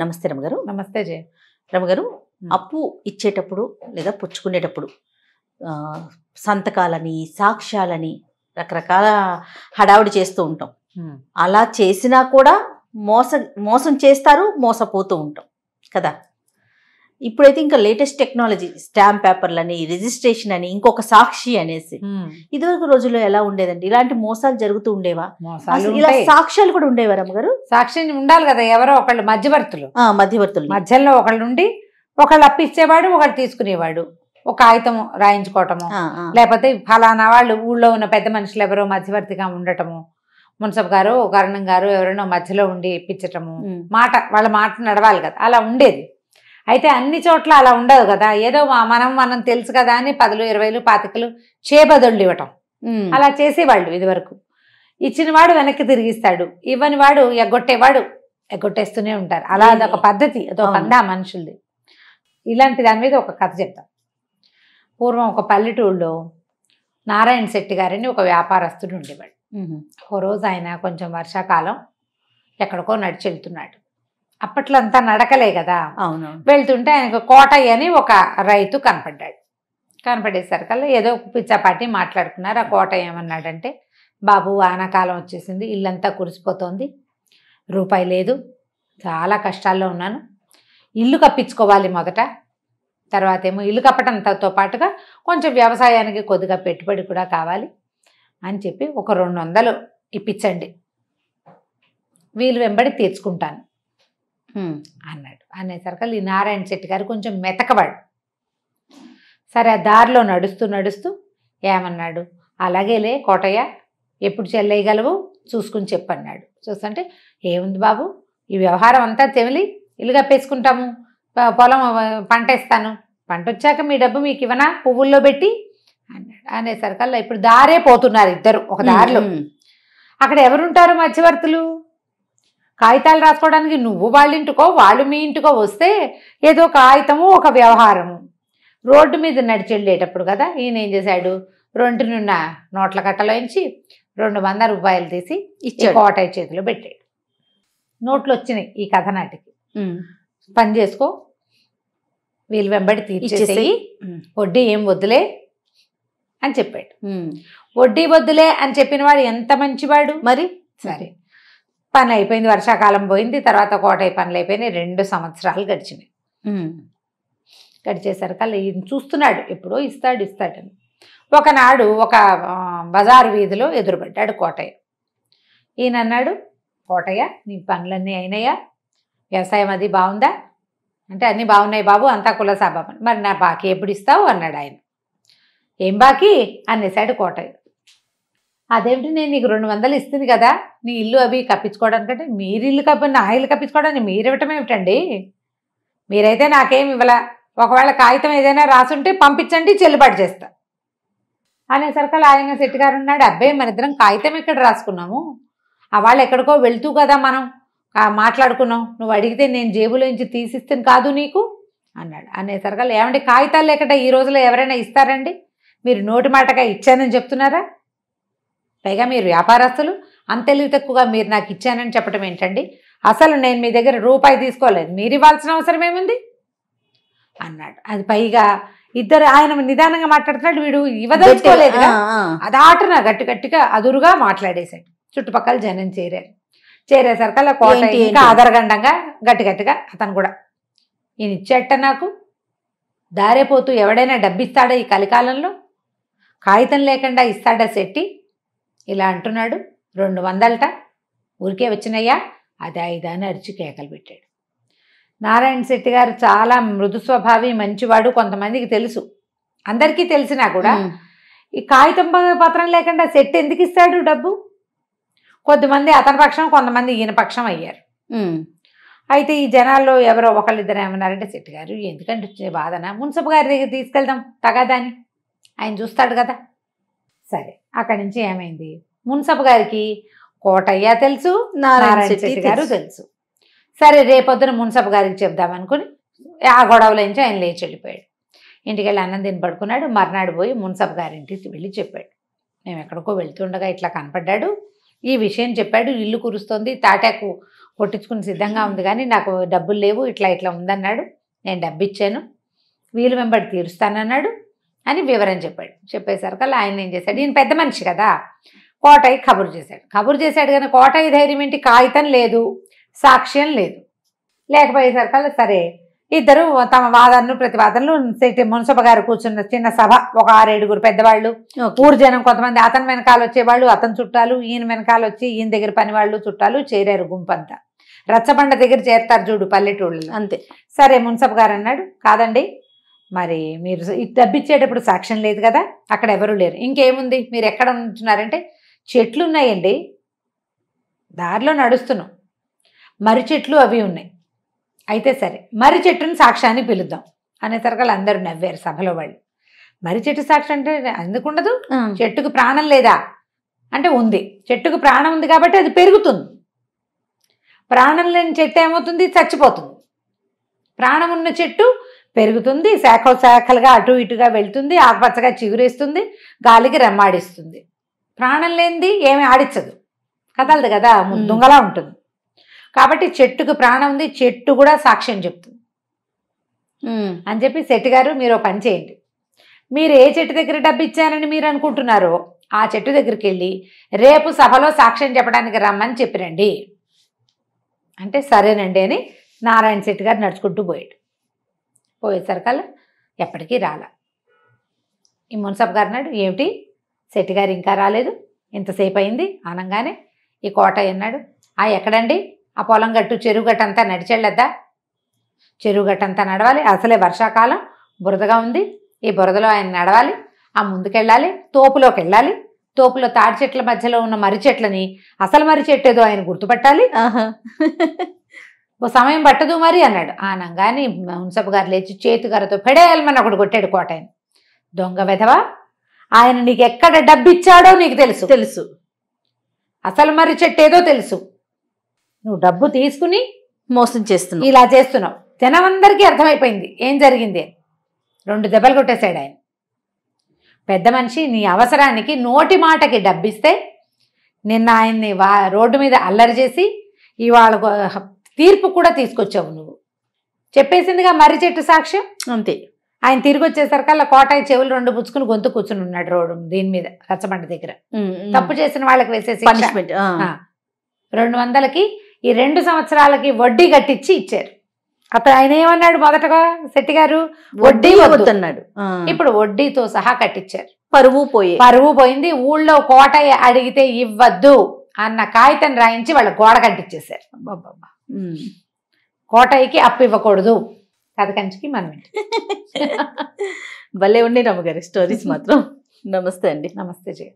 నమస్తే రమగారు నమస్తే జయ రమగారు అప్పు ఇచ్చేటప్పుడు లేదా పుచ్చుకునేటప్పుడు సంతకాలని సాక్ష్యాలని రకరకాల హడావుడి చేస్తూ ఉంటాం అలా చేసినా కూడా మోస మోసం చేస్తారు మోసపోతూ ఉంటాం కదా ఇప్పుడైతే ఇంకా లేటెస్ట్ టెక్నాలజీ స్టాంప్ పేపర్లు అని రిజిస్ట్రేషన్ అని ఇంకొక సాక్షి అనేసి ఇదివరకు రోజుల్లో ఎలా ఉండేదండి ఇలాంటి మోసాలు జరుగుతూ ఉండేవా ఇలా సాక్ష్యాలు కూడా ఉండేవారు అమ్మగారు సాక్షి ఉండాలి కదా ఎవరో ఒకళ్ళు మధ్యవర్తులు మధ్యవర్తులు మధ్యలో ఒకళ్ళు ఉండి ఒకళ్ళు అప్పిచ్చేవాడు ఒకళ్ళు తీసుకునేవాడు ఒక ఆయుతం రాయించుకోవటము లేకపోతే ఫలానా వాళ్ళు ఊళ్ళో ఉన్న పెద్ద మనుషులు ఎవరో మధ్యవర్తిగా ఉండటము మున్సబ్ గారు కరణం గారు ఎవరైనా మధ్యలో ఉండి ఇప్పించటము మాట వాళ్ళ మాట నడవాలి కదా అలా ఉండేది అయితే అన్ని చోట్ల అలా ఉండదు కదా ఏదో మనం మనం తెలుసు కదా అని పదులు ఇరవైలు పాతికలు చేపదొళ్ళు ఇవ్వటం అలా చేసేవాళ్ళు ఇదివరకు ఇచ్చినవాడు వెనక్కి తిరిగిస్తాడు ఇవ్వని వాడు ఎగ్గొట్టేవాడు ఎగ్గొట్టేస్తూనే ఉంటారు అలా అదొక పద్ధతి అదొక పంద మనుషులది ఇలాంటి దాని మీద ఒక కథ చెప్తాం పూర్వం ఒక పల్లెటూళ్ళో నారాయణ శెట్టి గారిని ఒక వ్యాపారస్తుడు ఉండేవాడు ఒక రోజు ఆయన కొంచెం వర్షాకాలం ఎక్కడికో నడిచి వెళ్తున్నాడు అప్పట్లో అంతా నడకలే కదా అవును వెళ్తుంటే ఆయనకు కోటయ్య అని ఒక రైతు కనపడ్డాడు కనపడేసరికల్లా ఏదో పిచ్చాపాటి మాట్లాడుకున్నారు ఆ కోటయ్య ఏమన్నాడంటే బాబు వానాకాలం వచ్చేసింది ఇల్లంతా కురిసిపోతుంది రూపాయి లేదు చాలా కష్టాల్లో ఉన్నాను ఇల్లు కప్పించుకోవాలి మొదట తర్వాత ఏమో ఇల్లు కప్పటంతో పాటుగా కొంచెం వ్యవసాయానికి కొద్దిగా పెట్టుబడి కూడా కావాలి అని చెప్పి ఒక రెండు వందలు ఇప్పించండి వీలు వెంబడి తీర్చుకుంటాను అన్నాడు అనేసరికి నారాయణ శెట్టి గారు కొంచెం మెతకబడు సరే ఆ దారిలో నడుస్తూ నడుస్తూ ఏమన్నాడు అలాగేలే కోటయ్య ఎప్పుడు చెల్లేయగలవు చూసుకుని చెప్పన్నాడు చూస్తుంటే ఏముంది బాబు ఈ వ్యవహారం అంతా తెమిలి ఇల్లు కప్పేసుకుంటాము పొలం పంటేస్తాను పంట వచ్చాక మీ డబ్బు మీకు ఇవ్వనా పువ్వుల్లో పెట్టి అన్నాడు అనేసరికల్లా ఇప్పుడు దారే పోతున్నారు ఇద్దరు ఒక దారిలో అక్కడ ఎవరుంటారు మధ్యవర్తులు కాగితాలు రాసుకోవడానికి నువ్వు వాళ్ళ ఇంటికో వాళ్ళు మీ ఇంటికో వస్తే ఏదో కాగితము ఒక వ్యవహారము రోడ్డు మీద నడిచి వెళ్ళేటప్పుడు కదా ఈయన ఏం చేశాడు నిన్న నోట్ల కట్టలోంచి రెండు వంద రూపాయలు తీసి ఇచ్చి కోటాయి చేతిలో పెట్టాడు నోట్లు వచ్చినాయి ఈ కథ నాటికి పని చేసుకో వీళ్ళు వెంబడి తీర్చేసేయి వడ్డీ ఏం వద్దులే అని చెప్పాడు వడ్డీ వద్దులే అని చెప్పిన వాడు ఎంత మంచివాడు మరి సరే పని అయిపోయింది వర్షాకాలం పోయింది తర్వాత కోటై పనులు అయిపోయినాయి రెండు సంవత్సరాలు గడిచినాయి గడిచేసరికి అలా చూస్తున్నాడు ఎప్పుడో ఇస్తాడు ఇస్తాడని ఒకనాడు ఒక బజారు వీధిలో ఎదురుపడ్డాడు కోటయ్య ఈయన అన్నాడు కోటయ్య నీ పనులన్నీ అయినాయా వ్యవసాయం అది బాగుందా అంటే అన్నీ బాగున్నాయి బాబు అంతా కులసాబాబు మరి నా బాకీ ఎప్పుడు ఇస్తావు అన్నాడు ఆయన ఏం బాకీ అనేసాడు కోటయ్య అదేమిటి నేను నీకు రెండు వందలు ఇస్తుంది కదా నీ ఇల్లు అవి కప్పించుకోవడానికంటే మీరు ఇల్లు కప్పి నా ఇల్లు కప్పించుకోవడానికి మీరు ఇవ్వటం ఏమిటండి మీరైతే నాకేం ఇవ్వలే ఒకవేళ కాగితం ఏదైనా రాసుంటే పంపించండి చెల్లుబాటు చేస్తా అనేసరికి ఆయన శెట్టి గారు ఉన్నాడు అబ్బాయి మన ఇద్దరం కాగితం ఎక్కడ రాసుకున్నాము ఆ వాళ్ళు ఎక్కడికో వెళ్తూ కదా మనం మాట్లాడుకున్నాం నువ్వు అడిగితే నేను జేబులోంచి తీసిస్తాను కాదు నీకు అన్నాడు అనేసరికి ఏమంటే కాగితాలు లేకుండా ఈ రోజులో ఎవరైనా ఇస్తారండి మీరు నోటి మాటగా ఇచ్చానని చెప్తున్నారా పైగా మీరు వ్యాపారస్తులు అంత తక్కువగా మీరు నాకు ఇచ్చానని చెప్పడం ఏంటండి అసలు నేను మీ దగ్గర రూపాయి తీసుకోలేదు మీరు ఇవ్వాల్సిన అవసరం ఏముంది అన్నాడు అది పైగా ఇద్దరు ఆయన నిదానంగా మాట్లాడుతున్నాడు వీడు ఇవ్వదలుచుకోలేదు అది ఆటన గట్టి గట్టిగా అదురుగా మాట్లాడేశాడు చుట్టుపక్కల జనం చేరారు అలా కోట ఇంకా ఆదరగండంగా గట్టి గట్టిగా అతను కూడా ఈయన ఇచ్చేట నాకు దారేపోతూ ఎవడైనా డబ్బిస్తాడా ఈ కలికాలంలో కాగితం లేకుండా ఇస్తాడా శెట్టి ఇలా అంటున్నాడు రెండు వందలట ఊరికే వచ్చినయ్యా అది ఐదా అని అరిచి కేకలు పెట్టాడు నారాయణ శెట్టి గారు చాలా మృదు స్వభావి మంచివాడు కొంతమందికి తెలుసు అందరికీ తెలిసినా కూడా ఈ కాగితం పత్రం లేకుండా సెట్ ఎందుకు ఇస్తాడు డబ్బు కొద్దిమంది అతని పక్షం కొంతమంది ఈయన పక్షం అయ్యారు అయితే ఈ జనాల్లో ఎవరో ఒకళ్ళిద్దరు ఏమన్నారంటే శెట్టి గారు ఎందుకంటే బాధన మున్సిపల్ గారి దగ్గర తీసుకెళ్దాం తగదాని ఆయన చూస్తాడు కదా సరే అక్కడి నుంచి ఏమైంది మున్సబ్ గారికి కోటయ్య తెలుసు నారాయణ శెట్టి గారు తెలుసు సరే రేపొద్దున మున్సబ్ గారికి చెప్దామనుకుని ఆ గొడవల నుంచి ఆయన లేచి వెళ్ళిపోయాడు ఇంటికి వెళ్ళి అన్నం పడుకున్నాడు మర్నాడు పోయి మున్సప్ గారింటికి వెళ్ళి చెప్పాడు మేము ఎక్కడికో వెళ్తుండగా ఇట్లా కనపడ్డాడు ఈ విషయం చెప్పాడు ఇల్లు కురుస్తుంది తాటాకు కొట్టించుకుని సిద్ధంగా ఉంది కానీ నాకు డబ్బులు లేవు ఇట్లా ఇట్లా ఉందన్నాడు నేను డబ్బు ఇచ్చాను వీలు వెంబడి తీరుస్తానన్నాడు అని వివరం చెప్పాడు చెప్పేసరికి అలా ఆయన ఏం చేశాడు ఈయన పెద్ద మనిషి కదా కోటయ్య కబురు చేశాడు కబురు చేశాడు కానీ కోటయ్య ధైర్యం ఏంటి కాగితం లేదు సాక్ష్యం లేదు లేకపోయేసరికల్లా సరే ఇద్దరు తమ వాదనలు ప్రతివాదనలు మున్సభ గారు కూర్చున్న చిన్న సభ ఒక ఆరేడుగురు పెద్దవాళ్ళు ఊరు జనం కొంతమంది అతని వెనకాల వచ్చేవాళ్ళు అతని చుట్టాలు ఈయన వెనకాల వచ్చి ఈయన దగ్గర పనివాళ్ళు చుట్టాలు చేరారు గుంపంతా రచ్చబండ దగ్గర చేరుతారు చూడు పల్లెటూళ్ళు అంతే సరే మున్సభ గారు అన్నాడు కాదండి మరి మీరు డబ్బిచ్చేటప్పుడు సాక్ష్యం లేదు కదా అక్కడ ఎవరు లేరు ఇంకేముంది మీరు ఎక్కడ ఉంటున్నారంటే చెట్లు ఉన్నాయండి దారిలో నడుస్తున్నాం మర్రి చెట్లు అవి ఉన్నాయి అయితే సరే మర్రి చెట్టును సాక్ష్యాన్ని పిలుద్దాం అనేసరికి అందరూ నవ్వారు సభలో వాళ్ళు మర్రి చెట్టు సాక్షి అంటే ఎందుకు ఉండదు చెట్టుకు ప్రాణం లేదా అంటే ఉంది చెట్టుకు ప్రాణం ఉంది కాబట్టి అది పెరుగుతుంది ప్రాణం లేని చెట్టు ఏమవుతుంది చచ్చిపోతుంది ప్రాణం ఉన్న చెట్టు పెరుగుతుంది శాఖ శాఖలుగా అటు ఇటుగా వెళ్తుంది ఆకుపచ్చగా చిగురేస్తుంది గాలికి రెమ్మాడిస్తుంది ప్రాణం లేనిది ఏమి ఆడించదు కదలదు కదా దొంగలా ఉంటుంది కాబట్టి చెట్టుకు ప్రాణం ఉంది చెట్టు కూడా సాక్ష్యం చెప్తుంది అని చెప్పి శెట్టి గారు మీరు పని చేయండి మీరు ఏ చెట్టు దగ్గర డబ్బు ఇచ్చారని మీరు అనుకుంటున్నారో ఆ చెట్టు దగ్గరికి వెళ్ళి రేపు సభలో సాక్ష్యం చెప్పడానికి రమ్మని చెప్పిరండి అంటే సరేనండి అని నారాయణ శెట్టి గారు నడుచుకుంటూ పోయాడు పోయేసరికల్లా ఎప్పటికీ రాల ఈ మున్సబ్ గారు నాడు ఏమిటి శెట్టిగారు ఇంకా రాలేదు ఇంతసేపు అయింది అనంగానే ఈ కోట అన్నాడు ఆ ఎక్కడండి ఆ పొలం గట్టు చెరువు అంతా నడిచెళ్ళద్దా చెరువు అంతా నడవాలి అసలే వర్షాకాలం బురదగా ఉంది ఈ బురదలో ఆయన నడవాలి ఆ ముందుకెళ్ళాలి తోపులోకి వెళ్ళాలి తోపులో తాడి చెట్ల మధ్యలో ఉన్న మర్రి చెట్లని అసలు మర్రి చెట్టు ఏదో ఆయన గుర్తుపట్టాలి ఓ సమయం పట్టదు మరి అన్నాడు ఆనంగాని మున్సబ్ గారు లేచి చేతిగారితో పెడేయాలమని ఒకటి కొట్టాడు కోటాయని దొంగ వెధవా ఆయన నీకు ఎక్కడ డబ్బిచ్చాడో నీకు తెలుసు తెలుసు అసలు మరి చెట్టు ఏదో తెలుసు నువ్వు డబ్బు తీసుకుని మోసం చేస్తున్నావు ఇలా చేస్తున్నావు జనం అందరికీ అర్థమైపోయింది ఏం జరిగింది రెండు దెబ్బలు కొట్టేశాడు ఆయన పెద్ద మనిషి నీ అవసరానికి నోటి మాటకి డబ్బిస్తే నిన్న ఆయన్ని వా రోడ్డు మీద అల్లరి చేసి ఇవాళ తీర్పు కూడా తీసుకొచ్చావు నువ్వు చెప్పేసిందిగా మర్రి చెట్టు సాక్ష్యం అంతే ఆయన తిరిగి అలా కోటాయి చెవులు రెండు పుచ్చుకుని గొంతు కూర్చుని ఉన్నాడు రోడ్డు దీని మీద రచ్చబండ దగ్గర తప్పు చేసిన వాళ్ళకి వేసేసి రెండు వందలకి ఈ రెండు సంవత్సరాలకి వడ్డీ కట్టించి ఇచ్చారు అప్పుడు ఆయన ఏమన్నాడు మొదటగా శెట్టి గారు వడ్డీ వద్దన్నాడు ఇప్పుడు వడ్డీతో సహా కట్టించారు పరువు పోయి పరువు పోయింది ఊళ్ళో కోట అడిగితే ఇవ్వద్దు అన్న కాగితం రాయించి వాళ్ళ గోడ కట్టించేశారు కోటయ్యకి అప్పు ఇవ్వకూడదు కథ కంచికి మనం భలే ఉండే రమ్మగారి స్టోరీస్ మాత్రం నమస్తే అండి నమస్తే జయ